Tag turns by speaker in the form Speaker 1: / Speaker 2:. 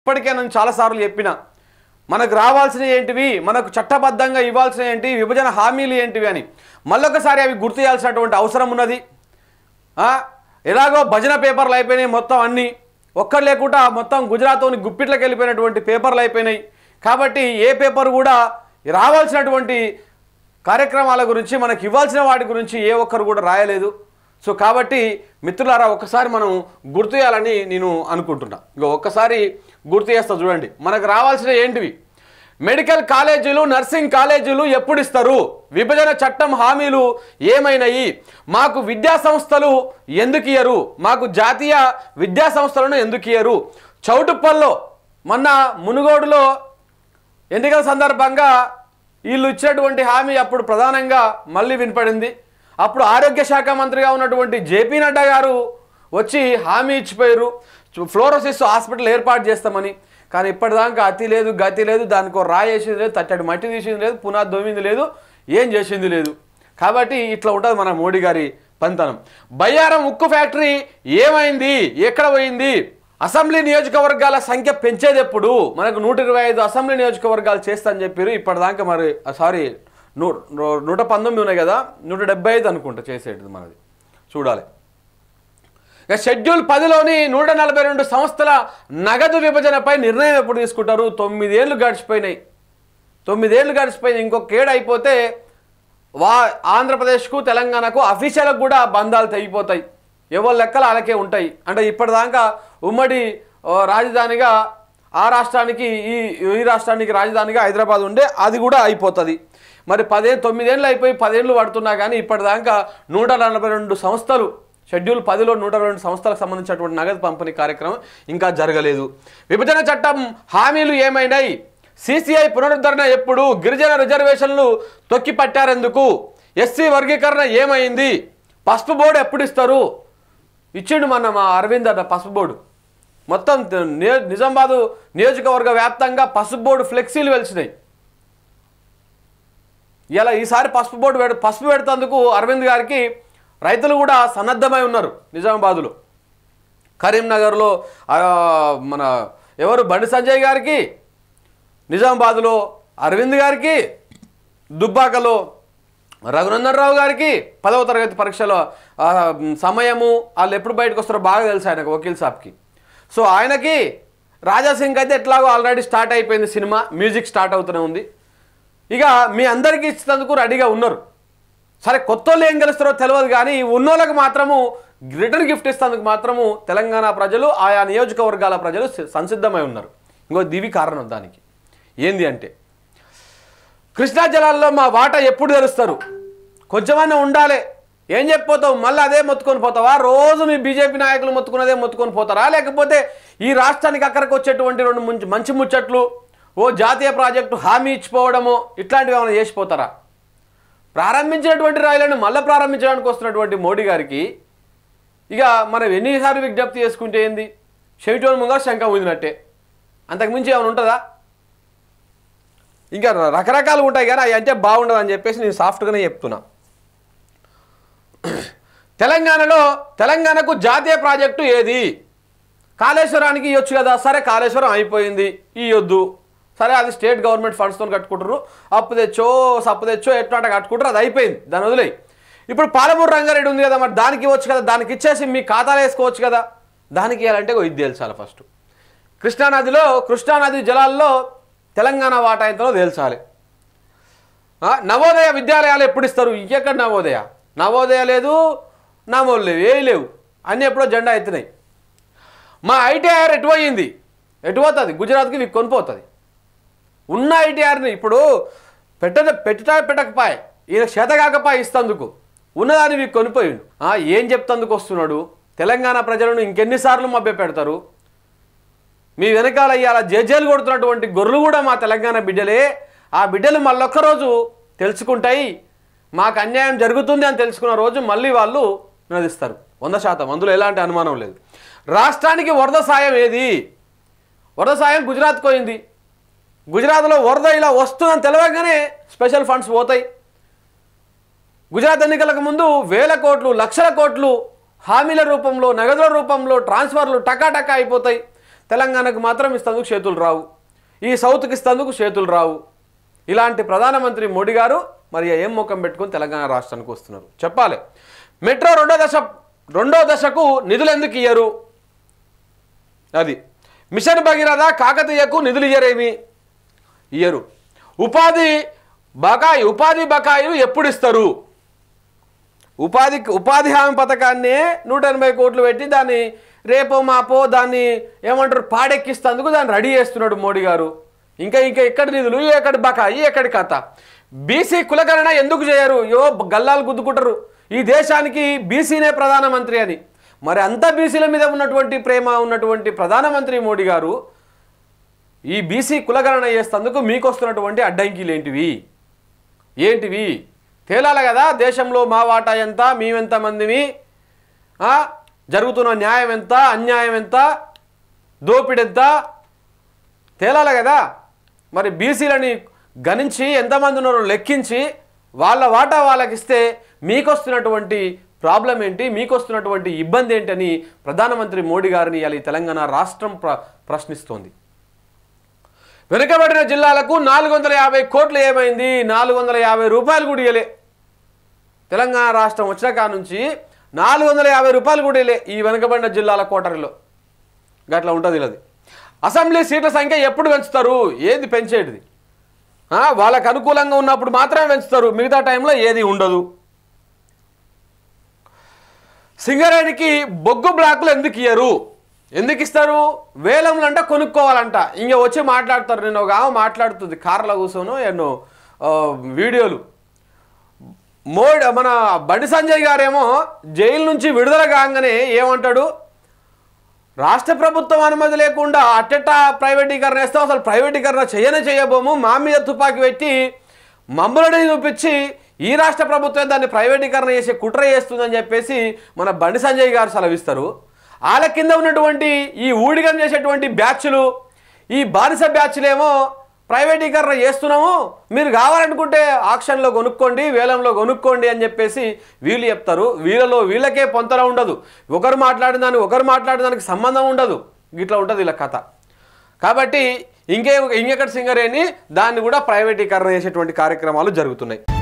Speaker 1: ఇప్పటికే నన్ను చాలాసార్లు చెప్పిన మనకు రావాల్సినవి ఏంటివి మనకు చట్టబద్ధంగా ఇవ్వాల్సిన ఏంటి విభజన హామీలు ఏంటివి అని మళ్ళొకసారి అవి గుర్తు చేయాల్సినటువంటి అవసరం ఉన్నది ఎలాగో భజన పేపర్లు అయిపోయినాయి మొత్తం అన్నీ ఒక్కరు లేకుండా మొత్తం గుజరాత్లోని గుప్పిట్లకు వెళ్ళిపోయినటువంటి పేపర్లు అయిపోయినాయి కాబట్టి ఏ పేపర్ కూడా రావాల్సినటువంటి కార్యక్రమాల గురించి మనకు ఇవ్వాల్సిన వాటి గురించి ఏ ఒక్కరు కూడా రాయలేదు సో కాబట్టి మిత్రులారా ఒక్కసారి మనం గుర్తు చేయాలని నేను అనుకుంటున్నా ఇక ఒక్కసారి గుర్తు చేస్తా చూడండి మనకు రావాల్సిన ఏంటివి మెడికల్ కాలేజీలు నర్సింగ్ కాలేజీలు ఎప్పుడు ఇస్తారు విభజన చట్టం హామీలు ఏమైనాయి మాకు విద్యా సంస్థలు ఎందుకు ఇయ్యరు మాకు జాతీయ విద్యా సంస్థలను ఎందుకు ఇయ్యరు చౌటుప్పల్లో మొన్న మునుగోడులో ఎన్నికల సందర్భంగా వీళ్ళు ఇచ్చినటువంటి హామీ అప్పుడు ప్రధానంగా మళ్ళీ వినపడింది అప్పుడు ఆరోగ్య శాఖ మంత్రిగా ఉన్నటువంటి జేపీ నడ్డా గారు వచ్చి హామీ ఇచ్చిపోయారు ఫ్లోరోసిస్ హాస్పిటల్ ఏర్పాటు చేస్తామని కానీ ఇప్పటిదాకా అతి లేదు గతి లేదు దానికో రాయేసింది లేదు తట్టడి మట్టి తీసింది లేదు పునాది దోమింది లేదు ఏం చేసింది లేదు కాబట్టి ఇట్లా ఉంటుంది మన మోడీ గారి పంతనం బయ్యారం ఉక్కు ఫ్యాక్టరీ ఏమైంది ఎక్కడ పోయింది అసెంబ్లీ నియోజకవర్గాల సంఖ్య పెంచేది ఎప్పుడు మనకు నూట ఇరవై ఐదు అసెంబ్లీ నియోజకవర్గాలు చేస్తా అని చెప్పారు ఇప్పటిదాకా మరి సారీ నూట నూట పంతొమ్మిది ఉన్నాయి కదా నూట డెబ్బై ఐదు అనుకుంటా చేసేది మనది చూడాలి ఇక షెడ్యూల్ పదిలోని నూట నలభై రెండు సంస్థల నగదు విభజనపై నిర్ణయం ఎప్పుడు తీసుకుంటారు తొమ్మిదేళ్ళు గడిచిపోయినాయి తొమ్మిదేళ్ళు గడిచిపోయినాయి ఇంకొక ఏడు అయిపోతే వా ఆంధ్రప్రదేశ్కు తెలంగాణకు అఫీషియల్కి కూడా బంధాలు తెగిపోతాయి ఎవరి లెక్కలు వాళ్ళకే ఉంటాయి అంటే ఇప్పటిదాకా ఉమ్మడి రాజధానిగా ఆ రాష్ట్రానికి ఈ ఈ రాష్ట్రానికి రాజధానిగా హైదరాబాద్ ఉండే అది కూడా అయిపోతుంది మరి పదే తొమ్మిదేళ్ళు అయిపోయి పదేళ్ళు పడుతున్నా కానీ ఇప్పటిదాకా నూట నలభై రెండు సంస్థలు షెడ్యూల్ పదిలో నూట రెండు సంస్థలకు సంబంధించినటువంటి నగదు పంపిణీ కార్యక్రమం ఇంకా జరగలేదు విభజన చట్టం హామీలు ఏమైనాయి సిసిఐ పునరుద్ధరణ ఎప్పుడు గిరిజన రిజర్వేషన్లు తొక్కిపట్టారెందుకు ఎస్సీ వర్గీకరణ ఏమైంది పసుపు బోర్డు ఎప్పుడు ఇస్తారు ఇచ్చిండు మన మా అరవింద్ అన్న పసుపు బోర్డు మొత్తం నిజామాబాదు నియోజకవర్గ వ్యాప్తంగా పసుపు బోర్డు ఫ్లెక్సీలు వెలిసినాయి ఇలా ఈసారి పసుపు బోర్డు పెడు పసుపు పెడతందుకు అరవింద్ గారికి రైతులు కూడా సన్నద్ధమై ఉన్నారు నిజామాబాదులో కరీంనగర్లో మన ఎవరు బండి సంజయ్ గారికి నిజామాబాద్లో అరవింద్ గారికి దుబ్బాకలో రఘునందన్ రావు గారికి పదవ తరగతి పరీక్షలో సమయము వాళ్ళు ఎప్పుడు బయటకు వస్తారో బాగా తెలుసు ఆయనకు వకీల్ సాబ్కి సో ఆయనకి రాజాసింగ్ అయితే ఎట్లాగో ఆల్రెడీ స్టార్ట్ అయిపోయింది సినిమా మ్యూజిక్ స్టార్ట్ అవుతూనే ఉంది ఇక మీ అందరికీ ఇచ్చినందుకు రెడీగా ఉన్నారు సరే కొత్త ఏం గెలుస్తారో తెలియదు కానీ ఉన్నోళ్ళకి మాత్రము రిటర్న్ గిఫ్ట్ ఇస్తేందుకు మాత్రము తెలంగాణ ప్రజలు ఆయా నియోజకవర్గాల ప్రజలు సంసిద్ధమై ఉన్నారు ఇంకో దివి కారణం దానికి ఏంది అంటే కృష్ణా జలాల్లో మా వాట ఎప్పుడు తెలుస్తారు కొంచెమైనా ఉండాలి ఏం చెప్పిపోతావు మళ్ళీ అదే మొత్తుకొని పోతావా రోజు మీ బీజేపీ నాయకులు మొత్తుకున్నదే మొత్తుకొని పోతారా లేకపోతే ఈ రాష్ట్రానికి అక్కడికి వచ్చేటువంటి రెండు మంచి మంచి ముచ్చట్లు ఓ జాతీయ ప్రాజెక్టు హామీ ఇచ్చిపోవడము ఇట్లాంటివి ఏమైనా చేసిపోతారా ప్రారంభించినటువంటి రాయలను మళ్ళీ ప్రారంభించడానికి వస్తున్నటువంటి మోడీ గారికి ఇక మనం ఎన్నిసార్లు విజ్ఞప్తి చేసుకుంటే ఏంది చెవిటోన్ ముందర శంఖ ఊదినట్టే అంతకుమించి ఏమైనా ఉంటుందా ఇంకా రకరకాలు ఉంటాయి కానీ అవి అంటే బాగుండదని చెప్పేసి నేను సాఫ్ట్గానే చెప్తున్నా తెలంగాణలో తెలంగాణకు జాతీయ ప్రాజెక్టు ఏది కాళేశ్వరానికి ఇవ్వచ్చు కదా సరే కాళేశ్వరం అయిపోయింది ఇవ్వద్దు సరే అది స్టేట్ గవర్నమెంట్ ఫండ్స్తో కట్టుకుంటారు అప్పు తెచ్చో సప్పు తెచ్చో ఎట్లాంటి కట్టుకుంటారు అది అయిపోయింది దాని వదిలేయి ఇప్పుడు పాలమూరు రంగారెడ్డి ఉంది కదా మరి దానికి ఇవ్వచ్చు కదా దానికి ఇచ్చేసి మీ ఖాతాలో వేసుకోవచ్చు కదా దానికి ఇవ్వాలంటే ఇది తేల్చాలి ఫస్ట్ కృష్ణానదిలో కృష్ణానది జలాల్లో తెలంగాణ వాటా తేల్చాలి నవోదయ విద్యాలయాలు ఎప్పుడు ఇస్తారు ఇంకెక్కడ నవోదయ నవోదయ లేదు నామోలు లేవు ఏ లేవు అన్నీ ఎప్పుడో జెండా ఎత్తినాయి మా ఐటీఆర్ ఎటు పోతుంది గుజరాత్కి కొనిపోతుంది ఉన్న ఐటీఆర్ని ఇప్పుడు పెట్ట పెట్టా పెట్టకపాయ్ ఈయన శత కాకపాయ ఇస్తందుకు ఉన్నదాన్ని మీకు కొనిపోయిండు ఏం చెప్తందుకు వస్తున్నాడు తెలంగాణ ప్రజలను ఇంకెన్నిసార్లు మభ్య పెడతారు మీ వెనకాల ఇలా జేజేలు కొడుతున్నటువంటి గొర్రెలు కూడా మా తెలంగాణ బిడ్డలే ఆ బిడ్డలు మళ్ళొక్కరోజు తెలుసుకుంటాయి మాకు అన్యాయం జరుగుతుంది అని తెలుసుకున్న రోజు మళ్ళీ వాళ్ళు నిలదీస్తారు వంద శాతం అందులో ఎలాంటి అనుమానం లేదు రాష్ట్రానికి వరద సాయం ఏది వరద సాయం గుజరాత్కి పోయింది గుజరాత్లో వరద ఇలా వస్తుందని తెలవగానే స్పెషల్ ఫండ్స్ పోతాయి గుజరాత్ ఎన్నికలకు ముందు వేల కోట్లు లక్షల కోట్లు హామీల రూపంలో నగదుల రూపంలో ట్రాన్స్ఫర్లు టకాటకా అయిపోతాయి తెలంగాణకు మాత్రం ఇస్తందుకు చేతులు రావు ఈ సౌత్కి ఇస్తందుకు చేతులు రావు ఇలాంటి ప్రధానమంత్రి మోడీ గారు మరి ఏం ముఖం పెట్టుకుని తెలంగాణ రాష్ట్రానికి వస్తున్నారు చెప్పాలి మెట్రో రెండో దశ రెండో దశకు నిధులు ఎందుకు ఇయ్యరు అది మిషన్ భగీరథ కాకతీయకు నిధులు ఇయ్యరేమి ఇయ్యరు ఉపాధి బకాయి ఉపాధి బకాయిలు ఎప్పుడు ఇస్తారు ఉపాధి ఉపాధి హామీ పథకాన్నే నూట ఎనభై కోట్లు పెట్టి దాన్ని రేపో మాపో దాన్ని ఏమంటారు పాడెక్కిస్తేందుకు దాన్ని రెడీ చేస్తున్నాడు మోడీ గారు ఇంకా ఇంకా ఎక్కడ నిధులు ఎక్కడ బకాయి ఎక్కడ కథ బీసీ కులకరణ ఎందుకు చేయరు యో గల్లాలు గుద్దుకుంటారు ఈ దేశానికి బీసీనే ప్రధానమంత్రి అని మరి అంత బీసీల మీద ఉన్నటువంటి ప్రేమ ఉన్నటువంటి ప్రధానమంత్రి మోడీ గారు ఈ బీసీ కులగణన చేసేందుకు మీకు వస్తున్నటువంటి అడ్డంకీలు ఏంటివి ఏంటివి తేలాలి కదా దేశంలో మా వాటా ఎంత మేమెంతమందివి జరుగుతున్న న్యాయం ఎంత అన్యాయం ఎంత దోపిడెంత తేలాలి కదా మరి బీసీలని గణించి ఎంతమంది ఉన్నారో లెక్కించి వాళ్ళ వాటా వాళ్ళకి ఇస్తే మీకు వస్తున్నటువంటి ప్రాబ్లం ఏంటి మీకు వస్తున్నటువంటి ఇబ్బంది ఏంటని ప్రధానమంత్రి మోడీ గారిని ఇవాళ తెలంగాణ రాష్ట్రం ప్ర ప్రశ్నిస్తోంది వెనుకబడిన జిల్లాలకు నాలుగు వందల యాభై కోట్లు ఏమైంది నాలుగు వందల యాభై రూపాయలు కూడా తెలంగాణ రాష్ట్రం వచ్చాక నుంచి నాలుగు వందల యాభై రూపాయలు కూడా ఈ వెనుకబడిన జిల్లాల కోటరిలో గట్లా ఉంటుంది ఇలాది అసెంబ్లీ సీట్ల సంఖ్య ఎప్పుడు పెంచుతారు ఏది పెంచేటిది వాళ్ళకు అనుకూలంగా ఉన్నప్పుడు మాత్రమే పెంచుతారు మిగతా టైంలో ఏది ఉండదు సింగరేణికి బొగ్గు బ్లాకులు ఎందుకు ఇయ్యరు ఎందుకు ఇస్తారు వేలంలంట కొనుక్కోవాలంట ఇంక వచ్చి మాట్లాడతారు నేను ఒక ఆమె మాట్లాడుతుంది కార్లో కూర్చోను ఎన్నో వీడియోలు మోడ్ మన బండి సంజయ్ గారేమో జైలు నుంచి విడుదల కాగానే ఏమంటాడు రాష్ట్ర ప్రభుత్వం అనుమతి లేకుండా అట్టట ప్రైవేటీకరణ వేస్తాం అసలు ప్రైవేటీకరణ చేయనే చేయబోము మా మీద తుపాకి పెట్టి మమ్మల్ని చూపించి ఈ రాష్ట్ర ప్రభుత్వం దాన్ని ప్రైవేటీకరణ చేసే కుట్ర చేస్తుందని చెప్పేసి మన బండి సంజయ్ గారు సెలవిస్తారు వాళ్ళ కింద ఉన్నటువంటి ఈ ఊడిగం చేసేటువంటి బ్యాచ్లు ఈ బానిస బ్యాచ్లేమో ప్రైవేటీకరణ చేస్తున్నాము మీరు కావాలనుకుంటే ఆక్షన్లో కొనుక్కోండి వేలంలో కొనుక్కోండి అని చెప్పేసి వీళ్ళు చెప్తారు వీళ్ళలో వీళ్ళకే పొంతన ఉండదు ఒకరు మాట్లాడిన దానికి ఒకరు మాట్లాడిన దానికి సంబంధం ఉండదు ఇట్లా ఉంటుంది వీళ్ళ కథ కాబట్టి ఇంకే ఇంకెక్కడ సింగరేని దాన్ని కూడా ప్రైవేటీకరణ చేసేటువంటి కార్యక్రమాలు జరుగుతున్నాయి